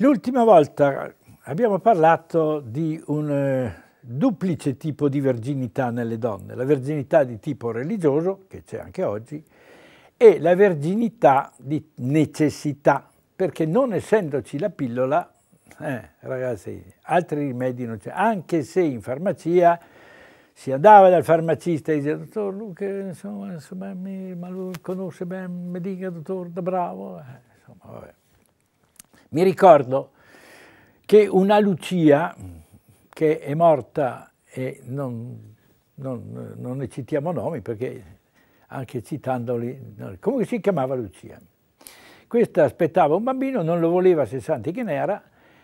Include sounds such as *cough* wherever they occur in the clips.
L'ultima volta abbiamo parlato di un eh, duplice tipo di verginità nelle donne, la verginità di tipo religioso, che c'è anche oggi, e la verginità di necessità, perché non essendoci la pillola, eh, ragazzi, altri rimedi non c'è, anche se in farmacia si andava dal farmacista e diceva, dottor Luca, insomma, insomma mi, ma lo conosce bene, mi dica, dottor, da bravo, eh, insomma, vabbè. Mi ricordo che una Lucia che è morta e non, non, non ne citiamo nomi perché anche citandoli, comunque si chiamava Lucia. Questa aspettava un bambino, non lo voleva se santi che ne era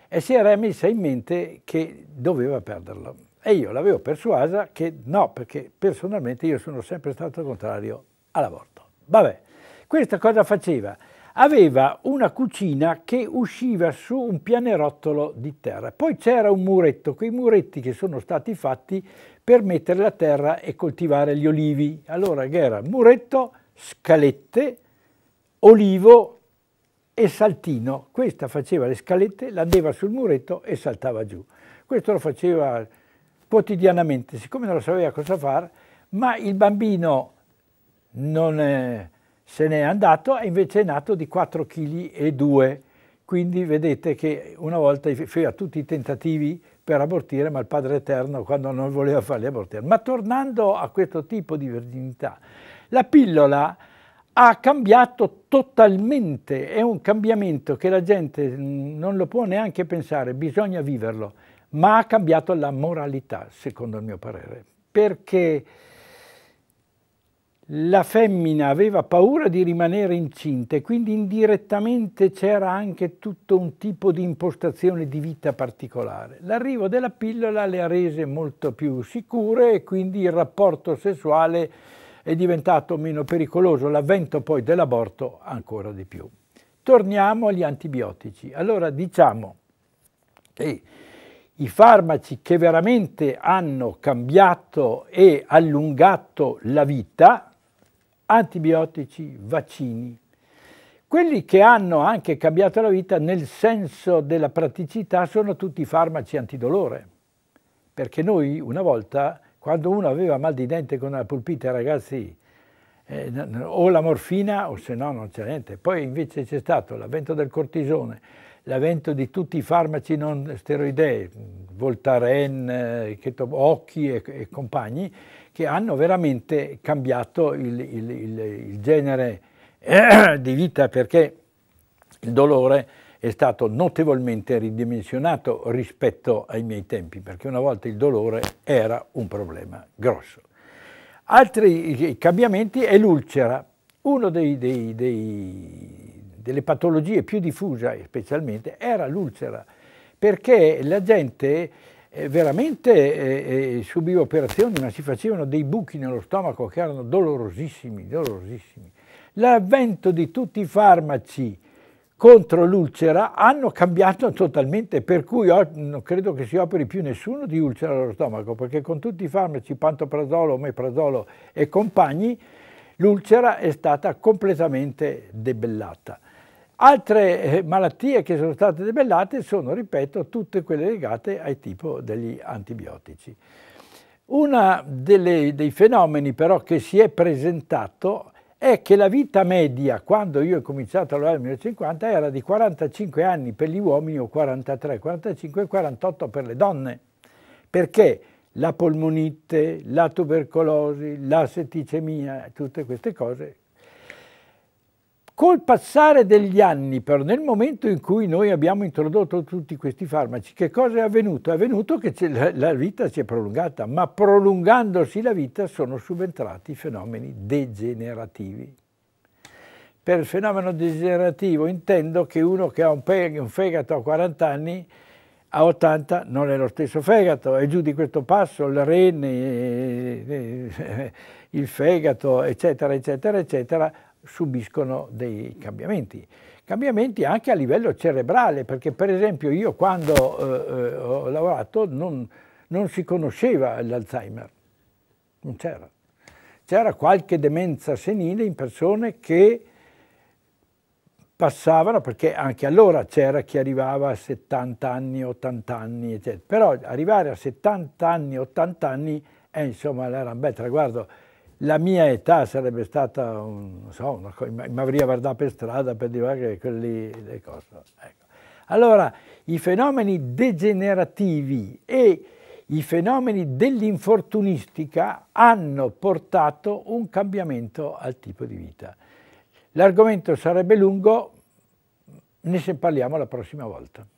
e si era messa in mente che doveva perderlo. E io l'avevo persuasa che no, perché personalmente io sono sempre stato contrario all'aborto. Vabbè, questa cosa faceva? aveva una cucina che usciva su un pianerottolo di terra. Poi c'era un muretto, quei muretti che sono stati fatti per mettere la terra e coltivare gli olivi. Allora era muretto, scalette, olivo e saltino. Questa faceva le scalette, l'andeva sul muretto e saltava giù. Questo lo faceva quotidianamente, siccome non lo sapeva cosa fare, ma il bambino non... Eh, se n'è andato e invece è nato di 4 kg Quindi vedete che una volta fece tutti i tentativi per abortire, ma il Padre Eterno quando non voleva farli abortire. Ma tornando a questo tipo di virginità, la pillola ha cambiato totalmente, è un cambiamento che la gente mm, non lo può neanche pensare, bisogna viverlo, ma ha cambiato la moralità, secondo il mio parere, perché la femmina aveva paura di rimanere incinta e quindi indirettamente c'era anche tutto un tipo di impostazione di vita particolare. L'arrivo della pillola le ha rese molto più sicure e quindi il rapporto sessuale è diventato meno pericoloso, l'avvento poi dell'aborto ancora di più. Torniamo agli antibiotici. Allora diciamo che i farmaci che veramente hanno cambiato e allungato la vita antibiotici, vaccini. Quelli che hanno anche cambiato la vita nel senso della praticità sono tutti i farmaci antidolore, perché noi una volta, quando uno aveva mal di dente con una pulpita, ragazzi, eh, o la morfina o se no non c'è niente. Poi invece c'è stato l'avvento del cortisone, l'avvento di tutti i farmaci non steroidei, Voltaren, eh, Occhi e, e compagni, che hanno veramente cambiato il, il, il, il genere *clears throat* di vita perché il dolore è stato notevolmente ridimensionato rispetto ai miei tempi, perché una volta il dolore era un problema grosso. Altri cambiamenti è l'ulcera, una delle patologie più diffuse specialmente era l'ulcera, perché la gente veramente eh, eh, subiva operazioni, ma si facevano dei buchi nello stomaco che erano dolorosissimi, dolorosissimi. L'avvento di tutti i farmaci contro l'ulcera hanno cambiato totalmente, per cui non credo che si operi più nessuno di ulcera allo stomaco, perché con tutti i farmaci, pantoprazolo, meprazolo e compagni, l'ulcera è stata completamente debellata. Altre eh, malattie che sono state debellate sono, ripeto, tutte quelle legate al tipo degli antibiotici. Uno dei fenomeni però che si è presentato è che la vita media, quando io ho cominciato a lavorare nel 1950, era di 45 anni per gli uomini o 43, 45 e 48 per le donne. Perché la polmonite, la tubercolosi, la setticemia, tutte queste cose Col passare degli anni, però nel momento in cui noi abbiamo introdotto tutti questi farmaci, che cosa è avvenuto? È avvenuto che la vita si è prolungata, ma prolungandosi la vita sono subentrati fenomeni degenerativi. Per fenomeno degenerativo intendo che uno che ha un fegato a 40 anni a 80 non è lo stesso fegato, è giù di questo passo il rene, eh, eh, il fegato, eccetera, eccetera, eccetera, subiscono dei cambiamenti. Cambiamenti anche a livello cerebrale, perché per esempio io quando eh, eh, ho lavorato non, non si conosceva l'Alzheimer, non c'era. C'era qualche demenza senile in persone che passavano, perché anche allora c'era chi arrivava a 70 anni, 80 anni, eccetera. Però arrivare a 70 anni, 80 anni è eh, insomma era un bel traguardo la mia età sarebbe stata, un, so, una cosa, mi avrei guardato per strada per dire che quelli le cose. Ecco. Allora, i fenomeni degenerativi e i fenomeni dell'infortunistica hanno portato un cambiamento al tipo di vita. L'argomento sarebbe lungo, ne parliamo la prossima volta.